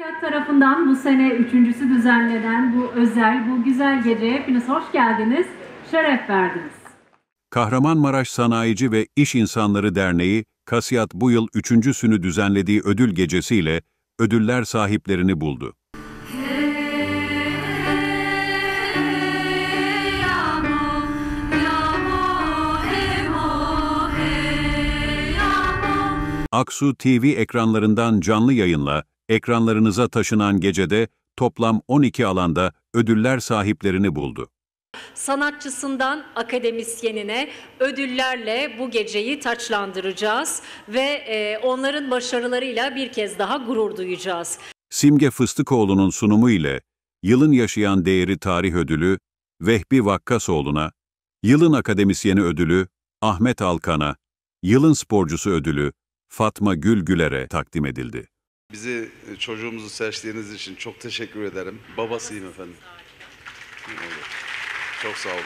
TÜSİAD tarafından bu sene üçüncüsü düzenlenen bu özel, bu güzel geceye hepiniz hoş geldiniz, şeref verdiniz. Kahramanmaraş Sanayici ve İş İnsanları Derneği, Kasiyat bu yıl üçüncüsünü düzenlediği ödül gecesiyle ödüller sahiplerini buldu. Aksu TV ekranlarından canlı yayınla ekranlarınıza taşınan gecede toplam 12 alanda ödüller sahiplerini buldu. Sanatçısından akademisyenine ödüllerle bu geceyi taçlandıracağız ve e, onların başarılarıyla bir kez daha gurur duyacağız. Simge Fıstıkoğlu'nun sunumu ile Yılın Yaşayan Değeri Tarih Ödülü Vehbi Vakkasoğlu'na, Yılın Akademisyeni Ödülü Ahmet Alkan'a, Yılın Sporcusu Ödülü Fatma Gül Güler'e takdim edildi. Bizi e, çocuğumuzu seçtiğiniz için çok teşekkür ederim. Babasıyım efendim. Çok sağ olun.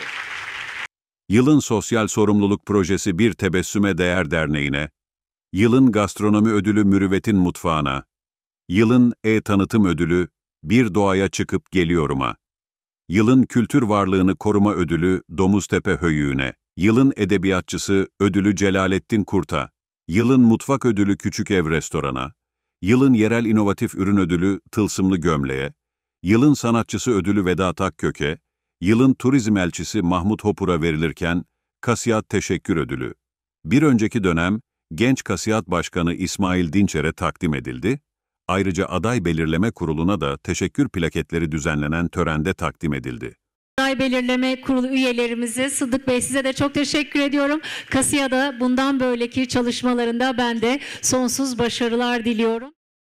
Yılın Sosyal Sorumluluk Projesi Bir Tebessüme Değer Derneği'ne, Yılın Gastronomi Ödülü Mürüvvetin Mutfağı'na, Yılın E-Tanıtım Ödülü Bir Doğaya Çıkıp Geliyorum'a, Yılın Kültür Varlığını Koruma Ödülü Domuztepe Höyüğü'ne, Yılın Edebiyatçısı Ödülü Celalettin Kurt'a, Yılın Mutfak Ödülü Küçük Ev Restoran'a, Yılın Yerel İnovatif Ürün Ödülü Tılsımlı Gömleğe, Yılın Sanatçısı Ödülü Vedat Akköke, Yılın Turizm Elçisi Mahmut Hopur'a verilirken Kasiyat Teşekkür Ödülü, bir önceki dönem Genç Kasiyat Başkanı İsmail Dinçer'e takdim edildi, ayrıca Aday Belirleme Kurulu'na da teşekkür plaketleri düzenlenen törende takdim edildi. Aday belirleme kurulu üyelerimizi Sıddık Bey size de çok teşekkür ediyorum. Kasiya'da bundan böyleki çalışmalarında ben de sonsuz başarılar diliyorum.